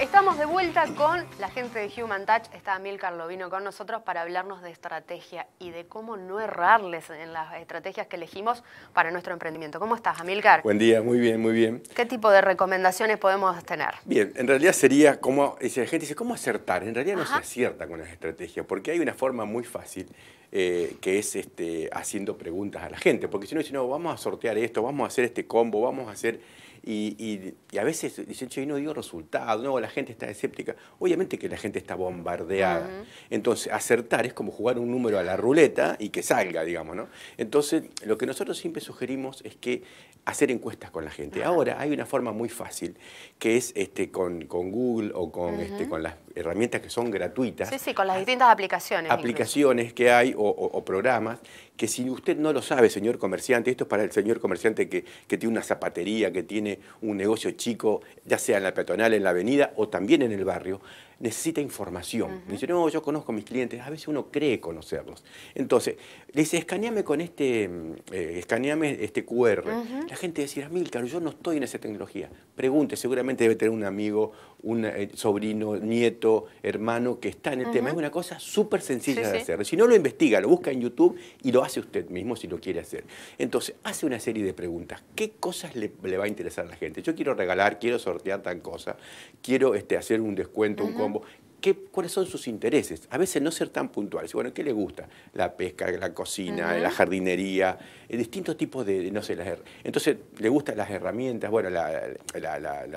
estamos de vuelta con la gente de Human Touch. Está lo vino con nosotros para hablarnos de estrategia y de cómo no errarles en las estrategias que elegimos para nuestro emprendimiento. ¿Cómo estás, Amilcar? Buen día, muy bien, muy bien. ¿Qué tipo de recomendaciones podemos tener? Bien, en realidad sería como, dice la gente dice, ¿cómo acertar? En realidad no se acierta con las estrategias, porque hay una forma muy fácil eh, que es este, haciendo preguntas a la gente, porque si no, si no, vamos a sortear esto, vamos a hacer este combo, vamos a hacer y, a veces dicen, che, no dio resultado, no, la gente está escéptica. Obviamente que la gente está bombardeada. Entonces, acertar es como jugar un número a la ruleta y que salga, digamos, ¿no? Entonces, lo que nosotros siempre sugerimos es que hacer encuestas con la gente. Ahora, hay una forma muy fácil, que es este, con, Google o con, este, con las herramientas que son gratuitas. Sí, sí, con las distintas aplicaciones. Aplicaciones que hay o programas que si usted no lo sabe, señor comerciante, esto es para el señor comerciante que, tiene una zapatería, que tiene un negocio chico, ya sea en la peatonal, en la avenida o también en el barrio, necesita información. Dice, no, yo conozco a mis clientes, a veces uno cree conocerlos. Entonces, le dice, escaneame con este, mm, eh, escaneame este QR. La gente mí, Milcar, yo no estoy en esa tecnología. Pregunte, seguramente debe tener un amigo, un eh, sobrino, nieto, hermano que está en el tema. Es una cosa súper sencilla de hacer. Si no lo investiga, lo busca en YouTube y lo hace usted mismo si lo quiere hacer. Entonces, hace una serie de preguntas. ¿Qué cosas le, va a interesar a la gente? Yo quiero regalar, quiero sortear tal cosa, quiero este, hacer un descuento, un ¿Cuáles son sus intereses? A veces no ser tan puntuales. Bueno, ¿qué le gusta? La pesca, la cocina, la jardinería, eh, distintos tipos de, no sé, Entonces, le gustan las herramientas, bueno, la,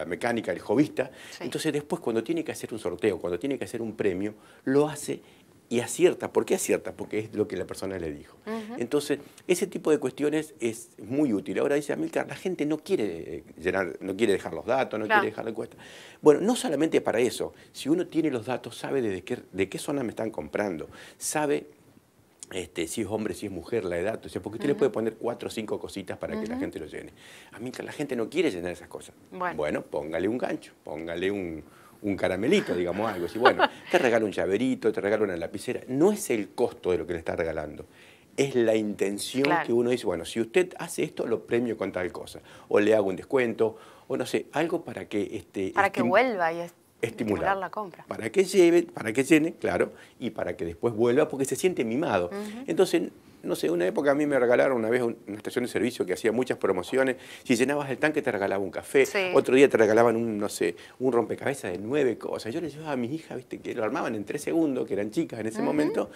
mecánica, el jovista. Entonces, después, cuando tiene que hacer un sorteo, cuando tiene que hacer un premio, lo hace y acierta. ¿Por qué acierta? Porque es lo que la persona le dijo. Entonces, ese tipo de cuestiones es muy útil. Ahora dice Amilcar, la gente no quiere eh, llenar, no quiere dejar los datos, no quiere dejar la encuesta. Bueno, no solamente para eso. Si uno tiene los datos, sabe de qué, de qué zona me están comprando, sabe este, si es hombre, si es mujer, la edad, o sea, porque usted le puede poner cuatro o cinco cositas para que la gente lo llene. A mí la gente no quiere llenar esas cosas. bueno póngale un gancho, póngale un, un caramelito, digamos algo. Y bueno, te regalo un llaverito, te regalo una lapicera. No es el costo de lo que le está regalando. Es la intención que uno dice, bueno, si usted hace esto, lo premio con tal cosa. O le hago un descuento, o no sé, algo para que... Este, para que vuelva y estimular, la compra. Para que lleve, para que llene, claro, y para que después vuelva porque se siente mimado. Entonces, no sé, una época a mí me regalaron una vez una estación de servicio que hacía muchas promociones. Si llenabas el tanque te regalaba un café. Otro día te regalaban un, no sé, un rompecabezas de nueve cosas. Yo les llevaba a mis hijas, viste, que lo armaban en tres segundos, que eran chicas en ese momento.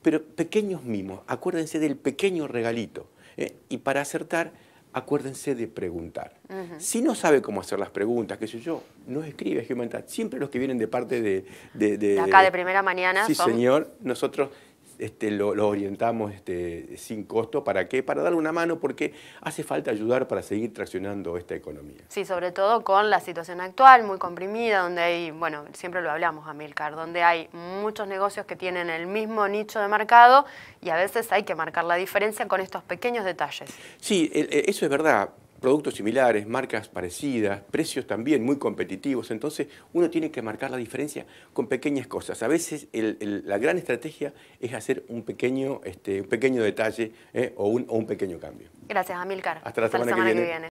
Pero pequeños mimos, acuérdense del pequeño regalito. ¿eh? Y para acertar acuérdense de preguntar. Si no sabe cómo hacer las preguntas, qué sé yo, no escribe Siempre los que vienen de parte de... acá de primera mañana. Sí, señor. Nosotros este, lo orientamos este, sin costo. ¿Para qué? Para dar una mano porque hace falta ayudar para seguir traccionando esta economía. Sí, sobre todo con la situación actual, muy comprimida, donde hay, bueno, siempre lo hablamos, Amilcar, donde hay muchos negocios que tienen el mismo nicho de mercado y a veces hay que marcar la diferencia con estos pequeños detalles. Sí, e, e, eso es verdad productos similares, marcas parecidas, precios también muy competitivos. Entonces uno tiene que marcar la diferencia con pequeñas cosas. A veces la gran estrategia es hacer un pequeño, este, pequeño detalle eh, o, un, pequeño cambio. Gracias, Amilcar. Hasta la semana, que viene.